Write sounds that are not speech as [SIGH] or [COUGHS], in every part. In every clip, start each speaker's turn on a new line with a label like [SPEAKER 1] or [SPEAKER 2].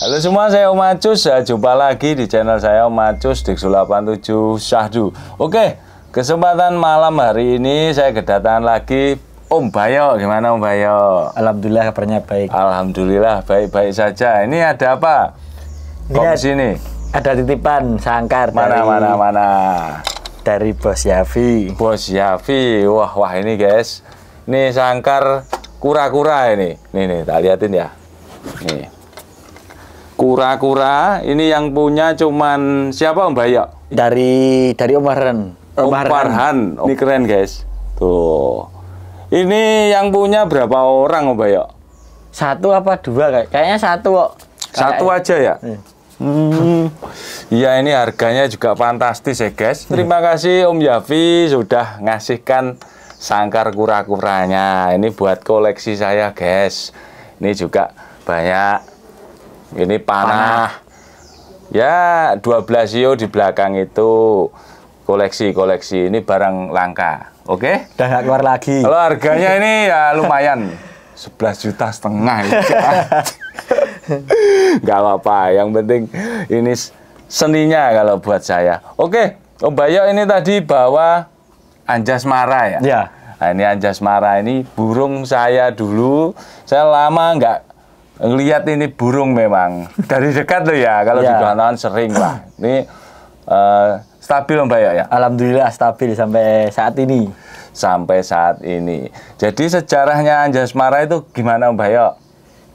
[SPEAKER 1] Halo semua, saya Om Acus. Jumpa lagi di channel saya Om Acus di 87 Syahdu. Oke, Kesempatan malam hari ini saya kedatangan lagi Om Bayo. Gimana Om Bayo? Alhamdulillah kabarnya baik. Alhamdulillah baik-baik saja. Ini ada apa? Kok ini sini? Ada titipan sangkar mana, dari mana mana dari Bos Yafi. Bos Yafi. Wah wah ini guys. Ini sangkar kura-kura ini. Nih nih, tak liatin ya. Nih. Kura-kura ini yang punya cuman siapa Om Bayo? Dari dari Om Warren. Oh, Farhan. ini keren guys. Tuh. Ini yang punya berapa orang Om Bayo? Satu apa dua kayak? Kayaknya satu kok. Satu aja ya? Iya hmm. Iya, ini harganya juga fantastis ya guys. Iya. Terima kasih Om Yafi sudah ngasihkan sangkar kura-kuranya. Ini buat koleksi saya guys. Ini juga banyak. Ini panah. panah. Ya, 12 yo di belakang itu koleksi-koleksi ini barang langka. Oke? Okay? Udah nggak keluar lagi. Kalau harganya ini ya lumayan. 11 [LAUGHS] juta setengah. nggak [LAUGHS] apa-apa. Yang penting ini seninya kalau buat saya. Oke, okay. Om Bayo ini tadi bawa anjas mara ya? Iya. Nah, ini mara ini burung saya dulu. Saya lama nggak lihat ini burung memang. [LAUGHS] Dari dekat tuh ya, kalau ya. di kanan iya. sering lah. Ini uh, Stabil Mbak ya? Alhamdulillah stabil sampai saat ini. Sampai saat ini. Jadi sejarahnya Anjasmara itu gimana Mbak Yo?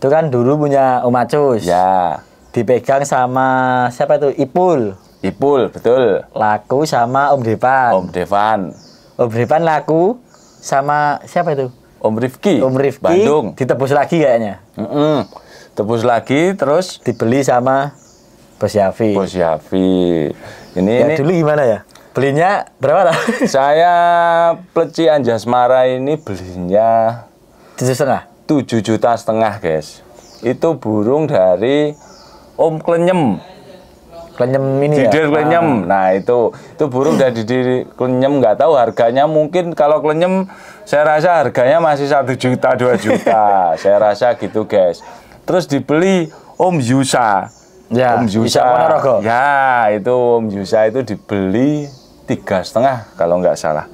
[SPEAKER 1] Itu kan dulu punya Om Acus. Ya.
[SPEAKER 2] Dipegang sama siapa itu? Ipul. Ipul, betul. Laku sama Om
[SPEAKER 1] Devan. Om Devan. Om Devan laku sama siapa itu? Om Rifki. Om Rifki. Bandung. Ditebus lagi kayaknya. Mm -mm. Tebus lagi terus dibeli sama Bos Yafi. Bos Yafi. Ini, ya, ini dulu gimana ya? Belinya berapa lah? [LAUGHS] Saya pleci Anjasmara ini belinya tujuh setengah. Tujuh juta setengah guys. Itu burung dari Om Klenyem. Klenyem ini Didir ya? Klenyem. Ah. Nah itu itu burung dari Didir Klenyem nggak tahu harganya mungkin kalau Klenyem saya rasa harganya masih satu juta dua juta. [LAUGHS] saya rasa gitu guys. Terus dibeli Om Yusa ya, Om Yusa ya itu Om Yusa itu dibeli tiga setengah kalau nggak salah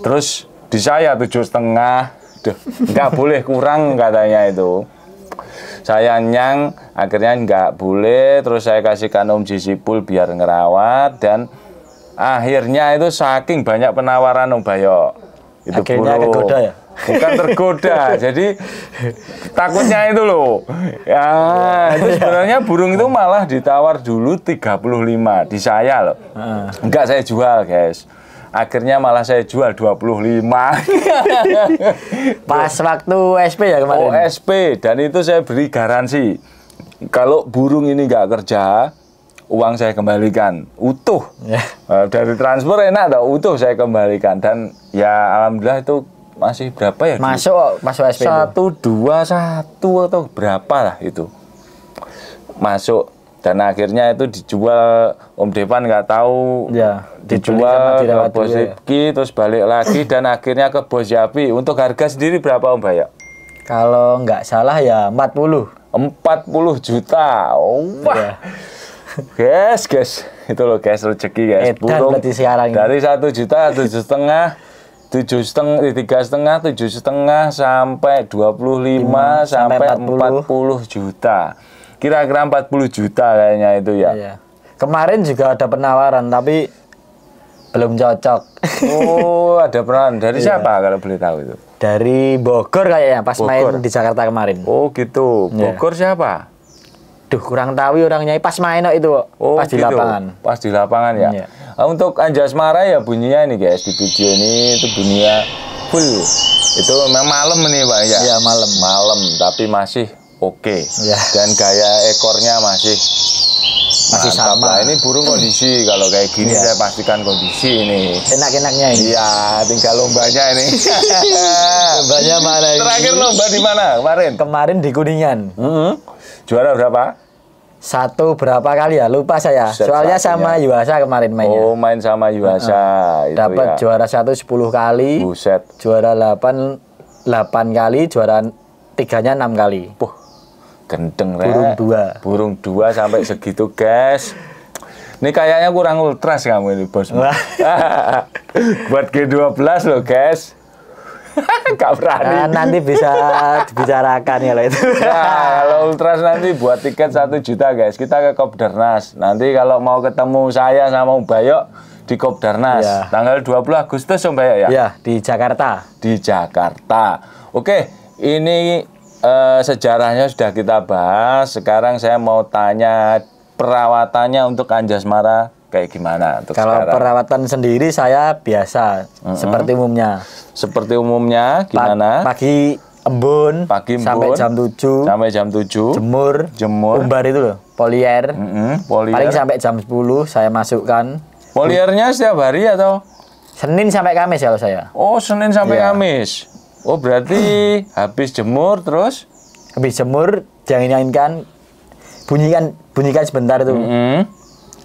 [SPEAKER 1] terus di saya tujuh setengah nggak boleh kurang katanya itu saya nyang akhirnya nggak boleh terus saya kasihkan Om Jisipul biar ngerawat dan akhirnya itu saking banyak penawaran Om Bayo, itu akhirnya kegoda ya bukan tergoda. [LAUGHS] Jadi takutnya itu loh. Ya, iya. itu sebenarnya burung itu malah ditawar dulu 35 di saya loh. Ah. Enggak saya jual, guys. Akhirnya malah saya jual 25. [LAUGHS] Pas waktu SP ya kemarin. Oh, SP dan itu saya beri garansi. Kalau burung ini enggak kerja, uang saya kembalikan utuh yeah. Ya. dari transfer enak dong utuh saya kembalikan dan ya alhamdulillah itu masih berapa ya? Masuk, masuk SP Satu, dua, satu atau berapa lah itu. Masuk. Dan akhirnya itu dijual, Om Depan nggak tahu, ya, dijual ke Bos Ripki, ya. terus balik lagi, dan akhirnya ke Bos Yapi. Untuk harga sendiri berapa Om Bayak? Kalau nggak salah ya empat puluh empat puluh juta. Oh, wah. Ya. Guys, guys. Itu loh guys, rezeki guys. Edan Burung berarti Dari satu juta, tujuh setengah tujuh setengah eh, tiga setengah tujuh setengah sampai dua puluh lima sampai empat puluh juta kira-kira empat puluh juta kayaknya itu ya iya. kemarin juga ada penawaran tapi belum cocok oh [LAUGHS] ada penawaran dari iya. siapa kalau boleh tahu itu dari Bogor kayaknya pas Bogor. main di Jakarta kemarin oh gitu iya. Bogor iya. siapa Duh kurang tahu orangnya pas main itu oh, pas gitu. di lapangan pas di lapangan ya iya untuk Anjas Mara ya bunyinya ini guys di video ini itu bunyinya full itu memang malam nih pak ya iya malam malam tapi masih oke okay. ya. dan gaya ekornya masih masih Mantap sama. Ini burung kondisi kalau kayak gini ya. saya pastikan kondisi ini. Enak-enaknya ini. Iya, tinggal lombanya ini. [LAUGHS] lombanya mana ini? Terakhir lomba di mana kemarin? Kemarin di Kuningan. Mm -hmm. Juara berapa?
[SPEAKER 2] satu berapa kali ya lupa saya Set soalnya sama ya. Yuasa kemarin main oh main sama Yuasa uh, -huh. dapat ya. juara satu sepuluh kali Buset. juara delapan delapan
[SPEAKER 1] kali juara
[SPEAKER 2] tiganya enam kali Puh, gendeng burung
[SPEAKER 1] dua burung dua sampai segitu guys ini kayaknya kurang ultras kamu ini bos [LAUGHS] [LAUGHS] buat G12 loh guys [LAUGHS] Gak berani. Nah, nanti bisa dibicarakan ya loh itu. nah, kalau Ultras nanti buat tiket satu juta guys, kita ke Kopdarnas. Nanti kalau mau ketemu saya sama Umbayok di Kopdarnas ya. tanggal 20 Agustus Umbayok ya. Iya, di Jakarta. Di Jakarta. Oke, ini eh, sejarahnya sudah kita bahas. Sekarang saya mau tanya perawatannya untuk Anjas Mara kayak gimana untuk Kalau sekarang? perawatan sendiri
[SPEAKER 2] saya biasa mm -hmm. seperti umumnya.
[SPEAKER 1] Seperti umumnya gimana? Pa pagi embun, pagi embun sampai jam 7. Sampai jam 7. Jemur. Jemur. Umbar itu loh,
[SPEAKER 2] polier. Mm -hmm, polier. Paling sampai jam 10 saya masukkan.
[SPEAKER 1] Poliernya setiap hari atau? Senin sampai Kamis kalau saya. Oh, Senin sampai yeah. Kamis. Oh, berarti [CLEARS THROAT] habis jemur terus habis jemur jangan nyanyikan bunyikan
[SPEAKER 2] bunyikan sebentar itu. Mm -hmm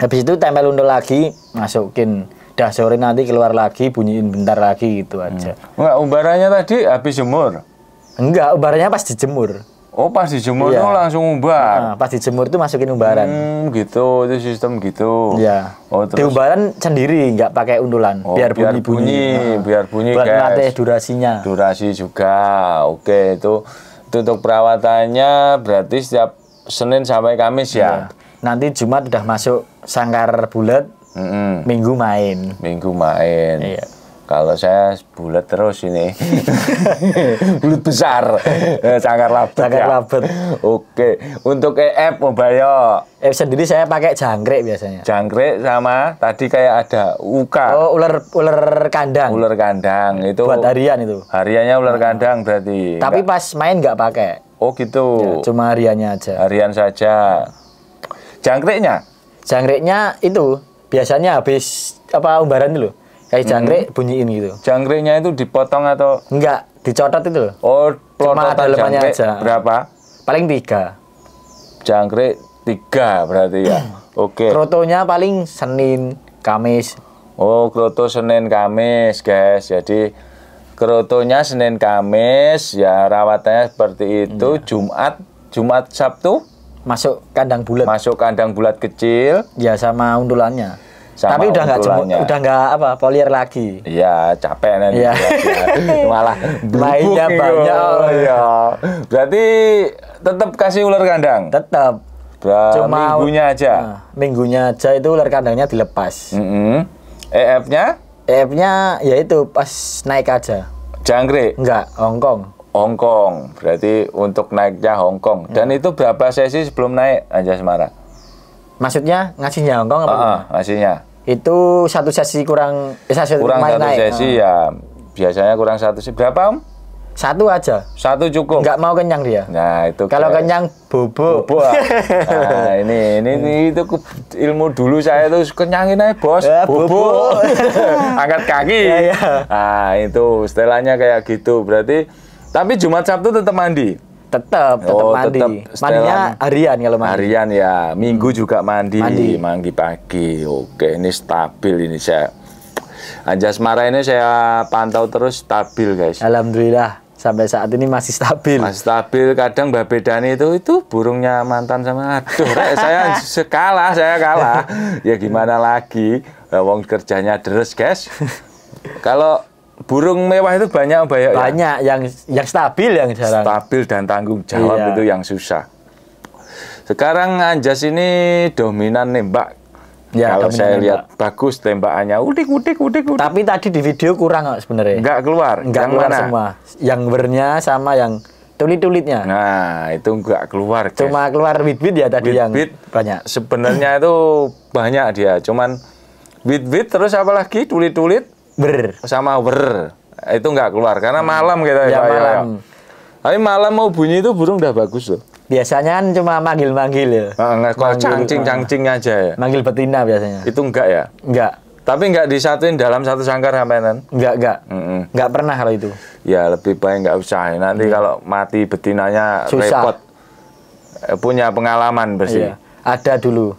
[SPEAKER 2] habis itu tempel undul lagi masukin dah sore nanti keluar lagi bunyiin bentar lagi gitu aja hmm.
[SPEAKER 1] enggak umbarannya tadi habis jemur enggak umbarannya pas dijemur Oh pas dijemur iya. tuh langsung umbar. Nah, pas dijemur itu masukin umbaran. Hmm, gitu, itu sistem gitu. ya Oh, terus... Di umbaran sendiri, enggak pakai undulan. Oh, biar bunyi bunyi, ah. bunyi. biar bunyi. Buat melatih durasinya. Durasi juga. Oke, itu, itu untuk perawatannya berarti setiap Senin sampai Kamis ya. Iya.
[SPEAKER 2] Nanti Jumat udah masuk sangkar bulat mm -hmm. minggu main minggu
[SPEAKER 1] main iya. kalau saya bulat terus ini [LAUGHS] bulat besar eh, sangkar labet sangkar ya. labet oke untuk EF Mobayo EF sendiri saya pakai jangkrik biasanya jangkrik sama tadi kayak ada uka oh ular ular kandang ular kandang itu buat harian itu hariannya ular hmm. kandang berarti tapi enggak. pas main nggak pakai oh gitu ya, cuma hariannya aja harian saja
[SPEAKER 2] jangkriknya jangkriknya itu biasanya habis apa umbaran dulu
[SPEAKER 1] kayak hmm. jangkrik hmm. bunyiin gitu jangkriknya itu dipotong atau enggak dicotot itu oh cuma lemahnya aja berapa paling tiga jangkrik tiga berarti ya hmm. oke okay. krotonya paling senin kamis oh kroto senin kamis guys jadi Krotonya Senin Kamis ya rawatannya seperti itu ya. Jumat Jumat Sabtu masuk kandang bulat masuk kandang bulat kecil
[SPEAKER 2] ya sama undulannya.
[SPEAKER 1] sama tapi udah nggak jemputnya, udah nggak apa polier lagi iya capek nanti ya. [LAUGHS] malah mainnya banyak oh, ya berarti tetap kasih ular kandang tetap cuma
[SPEAKER 2] minggunya aja nah, minggunya aja itu ular kandangnya dilepas
[SPEAKER 1] mm -hmm. EF nya
[SPEAKER 2] EF nya yaitu pas naik aja
[SPEAKER 1] jangkrik enggak Hongkong Hong Kong. Berarti untuk naiknya Hong Kong. Ya. Dan hmm. itu berapa sesi sebelum naik Anja Semara? Maksudnya ngasihnya Hong Kong apa? Uh, ngasihnya. Itu satu sesi kurang eh, satu kurang satu naik. sesi uh. ya. Biasanya kurang satu sesi berapa, Om? Satu aja. Satu cukup. Enggak mau kenyang dia. Nah, itu Kalau kayak... kenyang bobo. Bobo. Ah. [LAUGHS] Nah, ini ini, ini itu ilmu dulu saya itu kenyangin aja, Bos. Ya, eh, bobo. [LAUGHS] Angkat kaki. [LAUGHS] Ya, ya. Nah, itu setelahnya kayak gitu. Berarti tapi Jumat Sabtu tetap mandi. Tetap, tetap oh, mandi. Tetap Mandinya harian kalau mandi. Harian ya, minggu hmm. juga mandi, mandi, mandi pagi. Oke, ini stabil ini saya. Anjas Mara ini saya pantau terus stabil guys. Alhamdulillah sampai saat ini masih stabil. Masih stabil. Kadang Mbak Bedani itu itu burungnya mantan sama aduh, saya [LAUGHS] sekala saya kalah. Ya gimana lagi? Wong kerjanya deres, guys. [LAUGHS] Kalau burung mewah itu banyak ya? banyak banyak ya? yang yang stabil yang jarang stabil dan tanggung jawab iya. itu yang susah sekarang Anjas ini dominan nembak Ya, kalau saya nembak. lihat bagus tembakannya, udik, udik, udik, udik. Tapi tadi di video kurang sebenarnya. Nggak keluar. Nggak yang keluar mana? semua. Yang bernya sama
[SPEAKER 2] yang tulit-tulitnya.
[SPEAKER 1] Nah, itu nggak keluar. Cuma
[SPEAKER 2] keluar bit-bit
[SPEAKER 1] ya tadi bit -bit yang banyak. Sebenarnya itu banyak dia, cuman bit-bit terus apalagi tulit-tulit ber sama ber itu nggak keluar karena malam kita ya, ya, ya, ya, malam. Tapi malam mau bunyi itu burung udah bagus loh. Biasanya kan cuma manggil-manggil ya. Ah, nggak kalau cangcing-cangcing ah. aja ya. Manggil betina biasanya. Itu enggak ya? Enggak. Tapi enggak disatuin dalam satu sangkar sampean? Enggak, enggak. Mm -mm. Enggak pernah kalau itu. Ya lebih baik enggak usah. Nanti hmm. kalau mati betinanya Susah. repot. Eh, punya pengalaman bersih. Iya. Ada dulu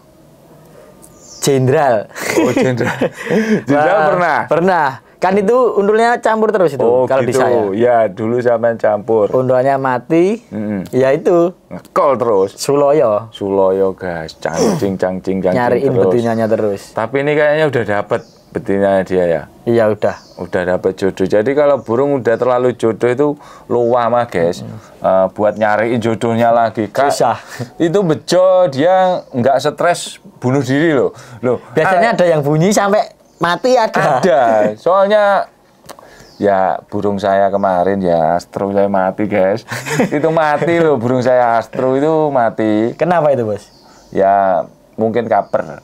[SPEAKER 1] jenderal. Oh, jenderal. [LAUGHS] jenderal pernah.
[SPEAKER 2] Pernah. Kan itu undulnya campur terus itu oh, kalau gitu. bisa Oh,
[SPEAKER 1] ya dulu zaman campur. Undulnya mati. Mm -hmm. Ya itu. Ngekol terus. Suloyo. Suloyo guys, cangcing cangcing cangcing Nyariin terus. betinanya terus. Tapi ini kayaknya udah dapet betinanya dia ya? Iya udah. Udah dapat jodoh. Jadi kalau burung udah terlalu jodoh itu luah mah guys. Mm. Uh, buat nyari jodohnya lagi. Kak, Susah. [LAUGHS] Itu bejo dia nggak stres bunuh diri loh. Loh. Biasanya ah. ada yang bunyi sampai mati ada. Ada. Soalnya ya burung saya kemarin ya astro saya mati guys. [LAUGHS] itu mati loh burung saya astro itu mati. Kenapa itu bos? Ya mungkin kaper.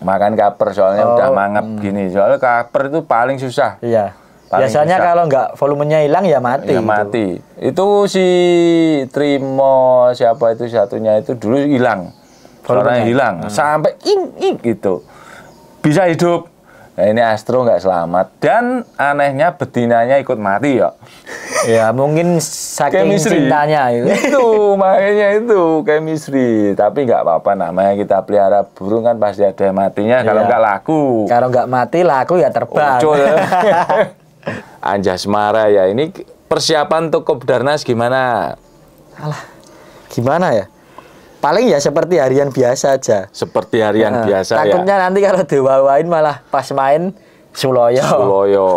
[SPEAKER 1] Makan kaper soalnya oh, udah mangap hmm. gini. Soalnya kaper itu paling susah. Iya. Paling Biasanya susah. kalau nggak volumenya hilang ya mati. Ya itu. mati. Itu si Trimo siapa itu satunya itu dulu hilang. Volumenya hilang hmm. sampai ing ing gitu. Bisa hidup Nah, ini Astro nggak selamat dan anehnya betinanya ikut mati ya. [LAUGHS] ya mungkin saking chemistry. cintanya [LAUGHS] itu. itu makanya itu chemistry. Tapi nggak apa-apa namanya kita pelihara burung kan pasti ada matinya. Ya. Kalau iya. nggak laku. Kalau nggak mati laku ya terbang. Ya. [LAUGHS] anjas mara ya ini persiapan untuk Kopdarnas gimana? Alah,
[SPEAKER 2] gimana ya? paling ya seperti harian biasa aja.
[SPEAKER 1] Seperti harian nah, biasa ya. takutnya
[SPEAKER 2] ya. nanti kalau dibawain malah pas main Suloyo. Suloyo.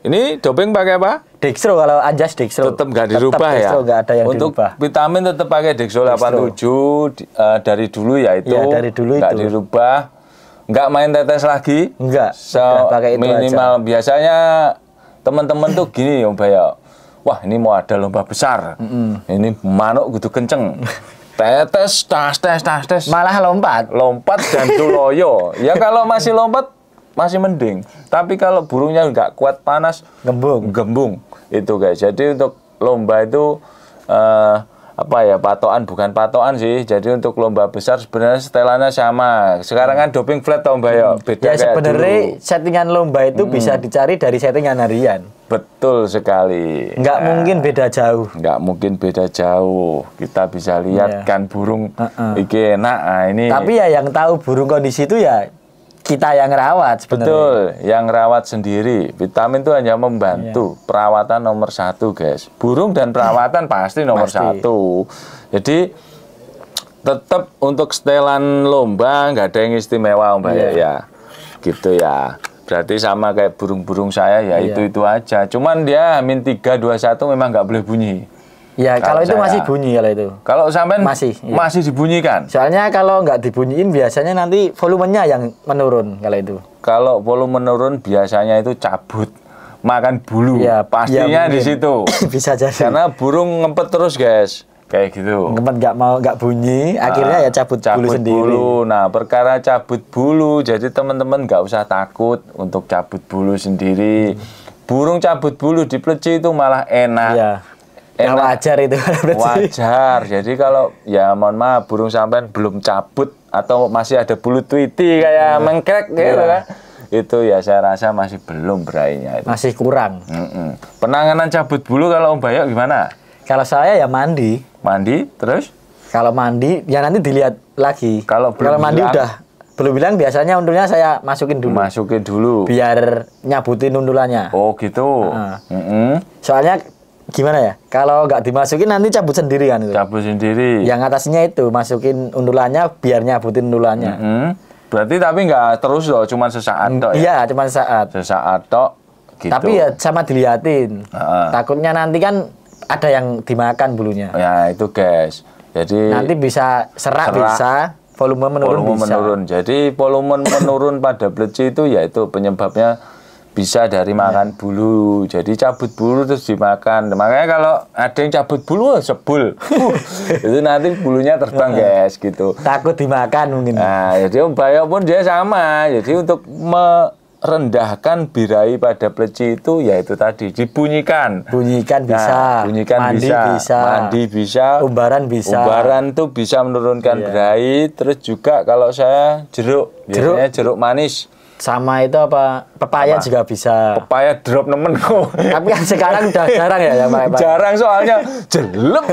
[SPEAKER 1] Ini doping pakai apa? Dextro kalau Anjas Dextro. Tetap nggak dirubah ya. Dextro ada yang Untuk dirubah. vitamin tetap pakai Dextro, apa 87 di, uh, dari dulu ya itu. Ya, dari dulu gak itu. dirubah. Nggak main tetes lagi. Nggak. So, pakai itu minimal aja. biasanya teman-teman tuh gini ya Bayo. Wah, ini mau ada lomba besar. Mm -hmm. Ini manuk kudu kenceng. [LAUGHS] tetes tas tes tas tes malah lompat lompat dan duloyo ya kalau masih lompat masih mending tapi kalau burungnya nggak kuat panas gembung gembung itu guys jadi untuk lomba itu uh, apa ya patokan bukan patokan sih jadi untuk lomba besar sebenarnya setelannya sama sekarang kan doping flat tau mbak ya hmm. beda ya sebenarnya
[SPEAKER 2] settingan lomba itu hmm. bisa dicari dari settingan harian
[SPEAKER 1] betul sekali nggak nah, mungkin beda jauh nggak mungkin beda jauh kita bisa lihat yeah. kan burung uh -uh. iki nah ini tapi ya yang tahu burung kondisi itu ya kita yang rawat sebenarnya. Betul, yang rawat sendiri. Vitamin itu hanya membantu iya. perawatan nomor satu, guys. Burung dan perawatan pasti nomor pasti. satu. Jadi tetap untuk setelan lomba nggak ada yang istimewa, Mbak ya, iya. ya. Gitu ya. Berarti sama kayak burung-burung saya ya iya. itu-itu iya. aja. Cuman dia min 3 satu memang nggak boleh bunyi. Ya kalau, kalau itu saya, masih bunyi kalau itu. Kalau sampai masih iya. masih dibunyikan. Soalnya kalau nggak dibunyiin biasanya nanti volumenya yang menurun kalau itu. Kalau volume menurun biasanya itu cabut makan bulu. Ya, ya pastinya ya di situ. [COUGHS] Bisa jadi. Karena burung ngempet terus guys kayak gitu. Ngempet nggak mau nggak bunyi nah, akhirnya ya cabut, cabut bulu sendiri. Bulu. Nah perkara cabut bulu jadi teman-teman nggak usah takut untuk cabut bulu sendiri. Hmm. Burung cabut bulu di pleci itu malah enak. Ya enak. Ya
[SPEAKER 2] wajar itu
[SPEAKER 1] [LAUGHS] wajar jadi kalau ya mohon maaf burung sampean belum cabut atau masih ada bulu twiti kayak hmm. mengkrek gitu iya. kan itu ya saya rasa masih belum berainya itu. masih kurang mm -mm. penanganan cabut bulu kalau Om Bayok gimana kalau saya ya mandi mandi terus kalau mandi ya nanti dilihat lagi kalau
[SPEAKER 2] belum kalau mandi bilang, udah belum bilang biasanya undulnya saya masukin dulu masukin dulu biar nyabutin undulannya oh gitu uh. mm -hmm. soalnya gimana ya? Kalau nggak dimasukin nanti cabut sendiri kan itu. Cabut sendiri. Yang atasnya itu masukin undulannya biar nyabutin undulannya. Mm
[SPEAKER 1] -hmm. Berarti tapi nggak terus loh, cuma sesaat mm, toh ya. Iya,
[SPEAKER 2] cuman sesaat. Sesaat toh. Gitu. Tapi ya sama diliatin. Uh -uh. Takutnya nanti kan ada yang
[SPEAKER 1] dimakan bulunya. Ya itu guys. Jadi nanti
[SPEAKER 2] bisa serak, serak bisa volume
[SPEAKER 1] menurun volume bisa. menurun. Jadi volume menurun pada pleci itu yaitu penyebabnya bisa dari iya. makan yeah. bulu jadi cabut bulu terus dimakan makanya kalau ada yang cabut bulu sebul [LAUGHS] uh. itu nanti bulunya terbang iya. guys gitu takut dimakan mungkin nah jadi ubaya pun dia sama jadi untuk merendahkan birahi pada pleci itu yaitu tadi dibunyikan bunyikan nah, bisa nah, bunyikan mandi bisa. bisa mandi bisa umbaran bisa umbaran tuh bisa menurunkan yeah. birahi terus juga kalau saya jeruk, jeruk jeruk manis sama itu apa pepaya juga bisa pepaya drop nemen kok [LAUGHS] tapi kan sekarang udah jarang ya ya Pak ya, jarang soalnya jelek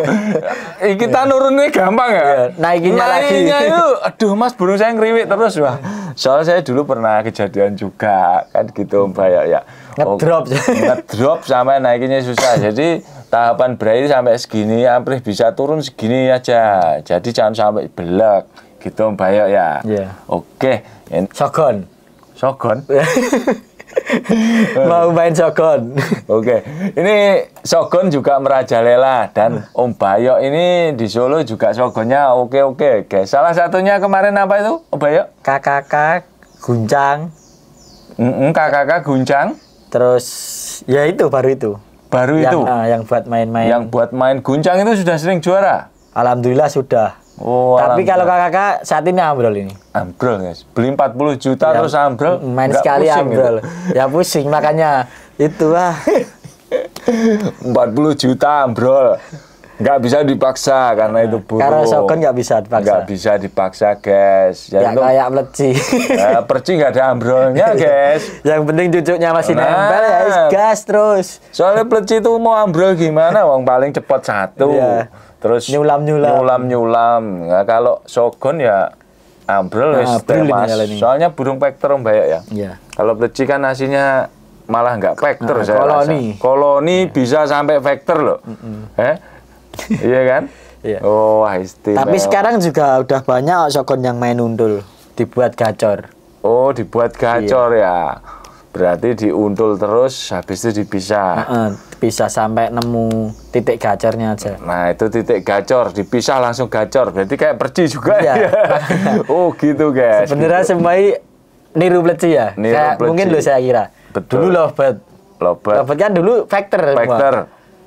[SPEAKER 1] kita iya. nurunnya gampang ya iya, naikinnya lagi itu [LAUGHS] aduh mas burung saya ngeriwit terus wah soalnya saya dulu pernah kejadian juga kan gitu Mbak ya, ya. ngedrop oh, ngedrop sampai naikinnya susah jadi tahapan berai sampai segini hampir bisa turun segini aja jadi jangan sampai belek gitu Mbak ya yeah. Iya. oke okay. sogon Shogun. [LAUGHS] Mau main Shogun. [LAUGHS] Oke. Okay. Ini Shogun juga merajalela dan Om Bayok ini di Solo juga Shogunnya oke-oke. Okay, Salah satunya kemarin apa itu Om Bayok? KKK Guncang. Mm -mm, KKK Guncang.
[SPEAKER 2] Terus ya itu baru itu. Baru yang, itu. Uh, yang buat main-main. Yang buat main
[SPEAKER 1] Guncang itu sudah sering juara. Alhamdulillah sudah. Oh, Tapi kalau kakak-kakak saat ini ambrol ini. Ambrol guys. Beli 40 juta ya, terus ambrol. Main sekali ambrol. Gitu. Ya pusing
[SPEAKER 2] makanya itu lah.
[SPEAKER 1] 40 juta ambrol. Nggak bisa dipaksa karena itu buruk. Karena sokon nggak bisa dipaksa. Nggak bisa dipaksa, guys. Ya, ya kayak perci. Ya, perci nggak ada ambrolnya, [LAUGHS] guys. Yang penting cucuknya masih nah, nempel ya, gas terus. Soalnya perci itu mau ambrol gimana, wong paling cepat satu. Ya terus nyulam nyulam nyulam nyulam nah, kalau shogun ya ambrol nah, temas soalnya burung om banyak ya yeah. kalau pleci kan nasinya malah nggak vektor nah, saya koloni rasa. koloni yeah. bisa sampai vektor loh mm -mm. [LAUGHS] iya kan yeah. oh istimewa tapi sekarang
[SPEAKER 2] juga udah banyak shogun yang main undul dibuat gacor
[SPEAKER 1] oh dibuat gacor yeah. ya berarti diuntul terus habis itu dipisah uh -uh bisa sampai nemu titik gacornya aja. Nah, itu titik gacor dipisah langsung gacor. Berarti kayak perci juga iya. ya. ya. [LAUGHS] oh, gitu,
[SPEAKER 2] guys. Sebenarnya gitu. sembai niru pleci ya. Niru saya, pleci. mungkin lo saya kira.
[SPEAKER 1] Betul. Dulu lobet.
[SPEAKER 2] Lobet. Lobet kan dulu factor. Factor.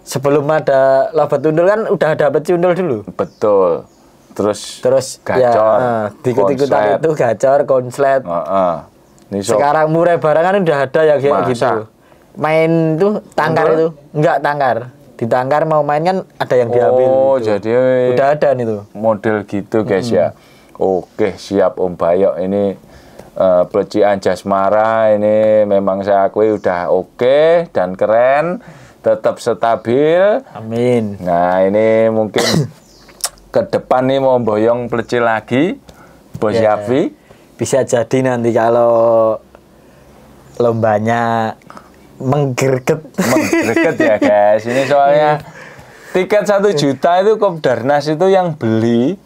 [SPEAKER 2] Sebelum ada lobet undul kan udah ada pleci undul dulu. Betul terus terus ya, gacor ya, uh, tahun itu gacor konslet uh, uh. sekarang murai barang kan udah ada ya kayak Masa? gitu main tuh tangkar itu enggak tangkar di tangkar mau main kan ada yang diambil oh gitu.
[SPEAKER 1] jadi udah ada nih tuh model gitu guys hmm. ya oke siap Om Bayok ini uh, eh, pelecian Jasmara ini memang saya akui udah oke dan keren tetap stabil amin nah ini mungkin [COUGHS] ke depan nih mau boyong pelecil lagi Bos yeah. bisa jadi nanti kalau lombanya
[SPEAKER 2] menggerget
[SPEAKER 1] menggerget ya guys ini soalnya tiket satu juta itu darnas itu yang beli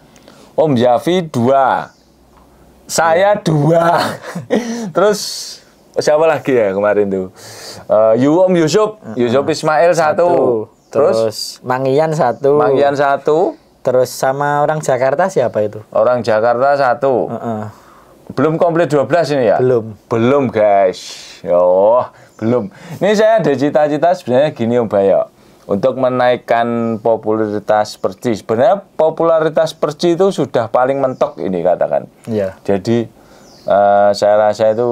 [SPEAKER 1] Om Javi dua saya dua terus siapa lagi ya kemarin tuh uh, eh, you Om Yusuf Yusuf Ismail satu, satu. Terus, terus Mangian
[SPEAKER 2] satu Mangian satu terus sama orang Jakarta siapa itu orang Jakarta satu
[SPEAKER 1] uh -uh. belum komplit 12 ini ya belum belum guys yo oh belum. Ini saya ada cita-cita sebenarnya gini Om Bayo. Untuk menaikkan popularitas Perci. Sebenarnya popularitas Perci itu sudah paling mentok ini katakan. Iya. Jadi uh, saya rasa itu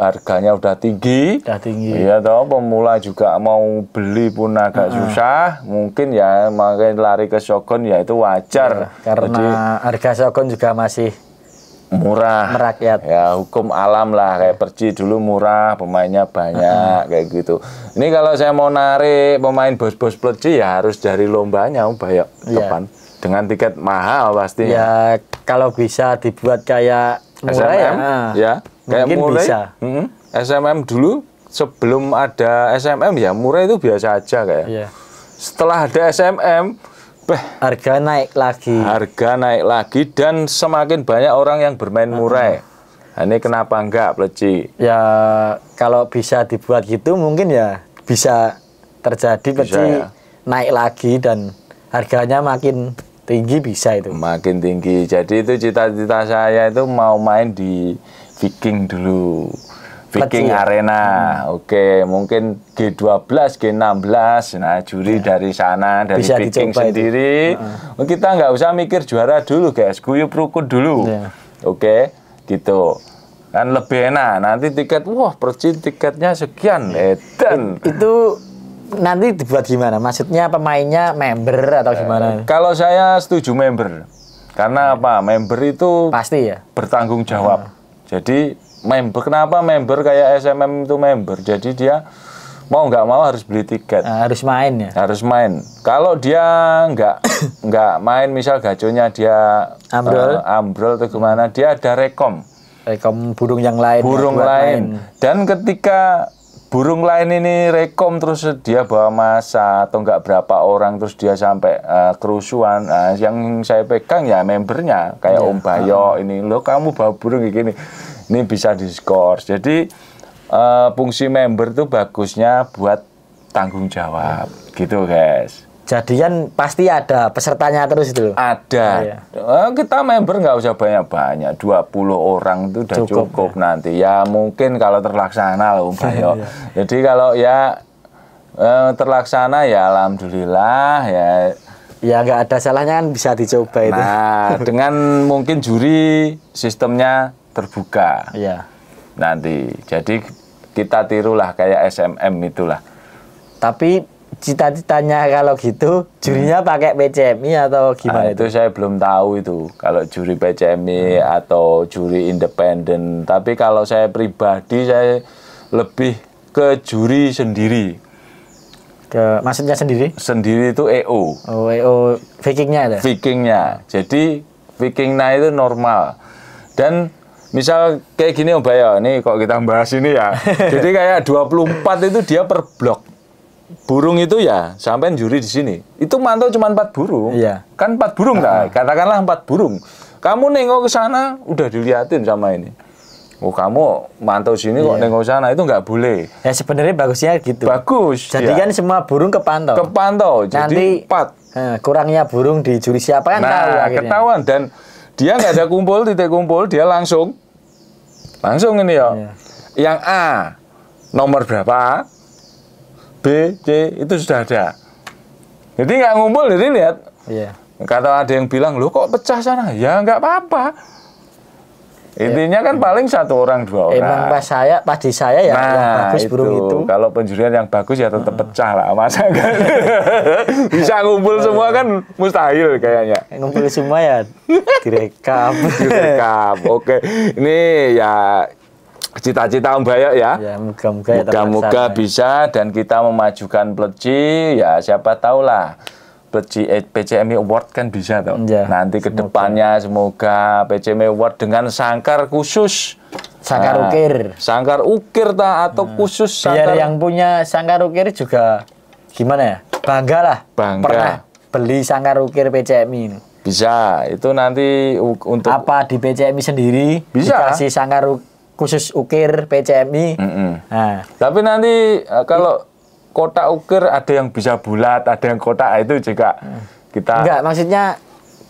[SPEAKER 1] harganya udah tinggi. Udah tinggi. Iya toh pemula juga mau beli pun agak uh -huh. susah. Mungkin ya makin lari ke Shogun ya itu wajar. Ya, karena Jadi, harga Shogun juga masih murah merakyat ya hukum alam lah kayak Perci dulu murah pemainnya banyak kayak gitu ini kalau saya mau narik pemain bos-bos Perci ya harus dari lombanya banyak iya. depan dengan tiket mahal pasti ya kalau bisa dibuat kayak murah SMM, ya, ah. ya kayak mungkin murai, bisa mm, SMM dulu sebelum ada SMM ya murah itu biasa aja kayak ya. setelah ada SMM Beh, harga naik lagi. Harga naik lagi dan semakin banyak orang yang bermain murai. Nah, ini kenapa enggak, Pleci? Ya, kalau bisa dibuat
[SPEAKER 2] gitu mungkin ya bisa terjadi, Pleci. Ya. Naik lagi dan harganya makin
[SPEAKER 1] tinggi bisa itu. Makin tinggi. Jadi itu cita-cita saya itu mau main di Viking dulu. Viking Kecil. Arena. Hmm. Oke, mungkin G12, G16, nah juri ya. dari sana dari Bisa Viking sendiri. Itu. Hmm. Oh, kita nggak usah mikir juara dulu, guys. Guyup rukun dulu. Ya. Oke, gitu. Kan lebih enak. Nanti tiket, wah, percin tiketnya sekian. Eden. itu nanti dibuat gimana? Maksudnya pemainnya member atau eh, gimana? Eh, kalau saya setuju member. Karena ya. apa? Member itu pasti ya bertanggung jawab. Ya. Jadi member kenapa member kayak SMM itu member jadi dia mau nggak mau harus beli tiket eh, harus main ya harus main kalau dia nggak [COUGHS] nggak main misal gaconya dia ambrol uh, ambrol atau gimana hmm. dia ada rekom rekom burung yang lain ya burung yang lain main. dan ketika burung lain ini rekom terus dia bawa masa atau nggak berapa orang terus dia sampai uh, kerusuhan nah, yang saya pegang ya membernya kayak yeah. Om Bayo uh. ini lo kamu bawa burung kayak gini ini bisa diskors jadi uh, fungsi member tuh bagusnya buat tanggung jawab gitu guys jadian pasti ada pesertanya terus itu Ada. Oh, iya. Eh, kita member nggak usah banyak-banyak, 20 orang itu udah cukup, cukup ya. nanti. Ya mungkin kalau terlaksana loh, [LAUGHS] iya. Jadi kalau ya eh, terlaksana ya alhamdulillah ya Ya nggak ada salahnya kan bisa dicoba nah, itu. Nah, dengan mungkin juri sistemnya terbuka. Iya. Nanti. Jadi kita tirulah kayak SMM itulah. Tapi cita-citanya kalau gitu jurinya hmm. pakai PCMI atau nah, gimana nah, itu? Itu saya belum tahu itu. Kalau juri PCMI hmm. atau juri independen. Tapi kalau saya pribadi saya lebih ke juri sendiri ke maksudnya sendiri? Sendiri itu EO. Oh,
[SPEAKER 2] EO Vikingnya ada.
[SPEAKER 1] Vikingnya. Jadi Vikingnya itu normal. Dan misal kayak gini Om Bayo, ini kok kita bahas ini ya. [LAUGHS] Jadi kayak 24 itu dia per blok. Burung itu ya sampai juri di sini. Itu mantau cuma empat burung. Iya. Kan empat burung nah. kan? Katakanlah empat burung. Kamu nengok ke sana udah diliatin sama ini. Oh kamu mantau sini iya. kok nengok sana itu nggak boleh. Ya sebenarnya bagusnya gitu. Bagus. Jadi kan kan semua burung kepantau. Kepantau. Jadi empat.
[SPEAKER 2] kurangnya burung di juri siapa kan nah, tahu ketahuan
[SPEAKER 1] dan dia nggak ada kumpul titik kumpul dia langsung Langsung ini ya. Yes. Iya. Yang A nomor berapa? B, C itu sudah ada. Jadi nggak ngumpul, jadi lihat. Yeah. Kata ada yang bilang, lo kok pecah sana? Ya nggak apa-apa Intinya kan paling satu orang dua orang. Emang pas
[SPEAKER 2] saya, pas di saya ya nah, yang bagus itu. burung itu.
[SPEAKER 1] Kalau penjurian yang bagus ya tetap ah. pecah lah, masa kan [LAUGHS] bisa ngumpul semua kan mustahil kayaknya. Ngumpul semua ya direkam. [LAUGHS] direkam, oke. Ini ya cita-cita Om Bayo ya. Ya, moga-moga ya, bisa dan kita memajukan Pleci ya siapa tahu lah PCMI eh, e Award kan bisa tuh. Ya, Nanti semoga. kedepannya semoga PCMI e Award dengan sangkar khusus sangkar nah, ukir. Sangkar ukir ta atau nah, khusus sangkar Biar yang punya sangkar ukir juga gimana ya? Bangga lah. Bangga. Pernah
[SPEAKER 2] beli sangkar ukir PCMI e ini.
[SPEAKER 1] Bisa, itu nanti untuk apa di PCMI sendiri bisa dikasih sangkar khusus ukir PCMI. Mm -mm. Nah. Tapi nanti eh, kalau kotak ukir ada yang bisa bulat, ada yang kotak nah, itu juga kita Enggak,
[SPEAKER 2] maksudnya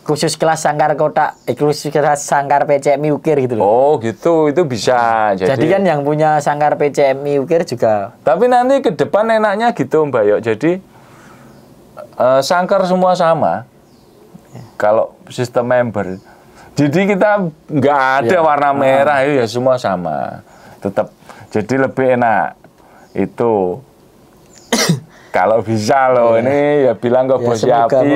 [SPEAKER 2] khusus kelas sangkar kotak, eh, khusus kelas sangkar PCMI ukir
[SPEAKER 1] gitu loh. Oh gitu, itu bisa. Jadi, jadi kan
[SPEAKER 2] yang punya sangkar PCMI ukir juga.
[SPEAKER 1] Tapi nanti ke depan enaknya gitu Mbak Yok, jadi eh, sangkar semua sama. Ya. Kalau sistem member, jadi kita nggak ada ya. warna merah ya semua sama, tetap. Jadi lebih enak itu kalau bisa loh yeah. ini ya bilang ke ya, bos Yapi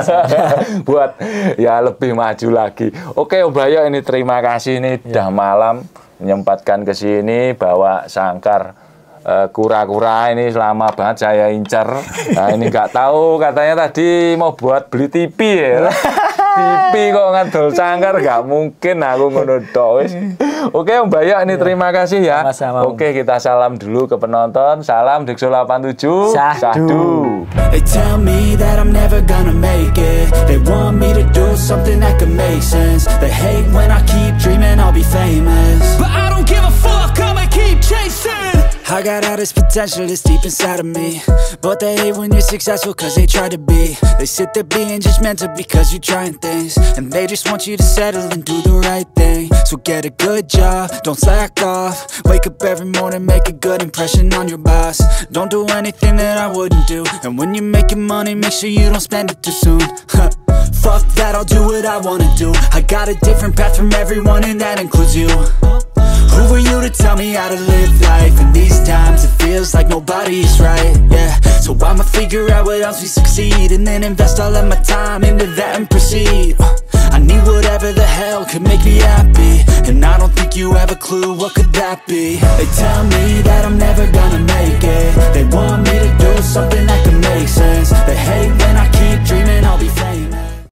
[SPEAKER 1] [LAUGHS] buat ya lebih maju lagi. Oke Om ini terima kasih ini yeah. dah malam menyempatkan ke sini bawa sangkar Eh, kura-kura uh, ini selama banget saya incer. Nah, ini nggak tahu katanya tadi mau buat beli TV ya. [LAUGHS] TV kok ngadol sangkar nggak mungkin aku ngono Oke, Oke Om Bayak ini iya. terima kasih ya. Oke, okay, Oke kita salam dulu ke penonton. Salam Dikso 87. Sahdu. Sahdu. I got all this potential that's deep inside of me But they hate when you're successful cause they try to be They sit there being judgmental because you're trying things And they just want you to settle and do the right thing So get a good job, don't slack off Wake up every morning, make a good impression on your boss Don't do anything that I wouldn't do And when you're making money, make sure you don't spend it too soon Fuck that, I'll do what I wanna do I got a different path from everyone and that includes you who are you to tell me how to live life? And these times it feels like nobody's right, yeah So I'ma figure out what else we succeed And then invest all of my time into that and proceed uh, I need whatever the hell could make me happy And I don't think you have a clue what could that be They tell me that I'm never gonna make it They want me to do something that can make sense They hate when I keep dreaming I'll be famous